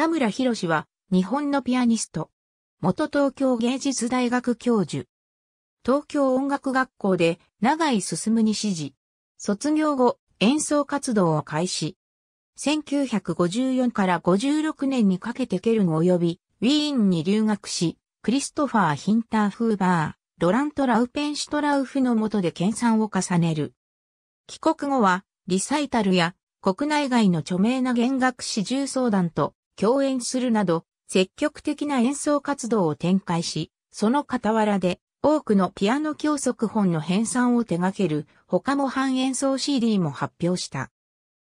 田村博士は日本のピアニスト。元東京芸術大学教授。東京音楽学校で長井進に指示。卒業後、演奏活動を開始。1954から56年にかけてケルン及びウィーンに留学し、クリストファー・ヒンター・フーバー、ロラント・ラウペンシュトラウフの下で研鑽を重ねる。帰国後は、リサイタルや国内外の著名な弦楽四重奏団と共演するなど、積極的な演奏活動を展開し、その傍らで、多くのピアノ教則本の編纂を手掛ける、他も半演奏 CD も発表した。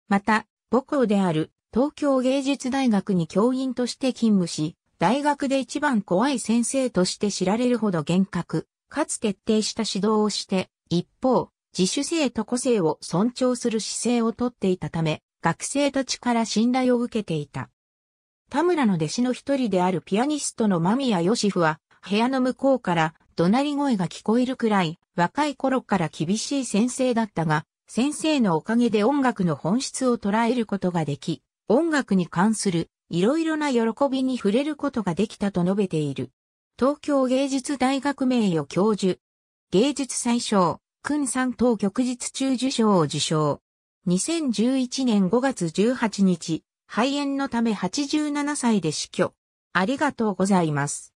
また、母校である東京芸術大学に教員として勤務し、大学で一番怖い先生として知られるほど厳格、かつ徹底した指導をして、一方、自主性と個性を尊重する姿勢をとっていたため、学生たちから信頼を受けていた。田村の弟子の一人であるピアニストの間宮義夫は、部屋の向こうから怒鳴り声が聞こえるくらい、若い頃から厳しい先生だったが、先生のおかげで音楽の本質を捉えることができ、音楽に関するいろいろな喜びに触れることができたと述べている。東京芸術大学名誉教授。芸術最小、君三等局日中受賞を受賞。2011年5月18日、肺炎のため87歳で死去。ありがとうございます。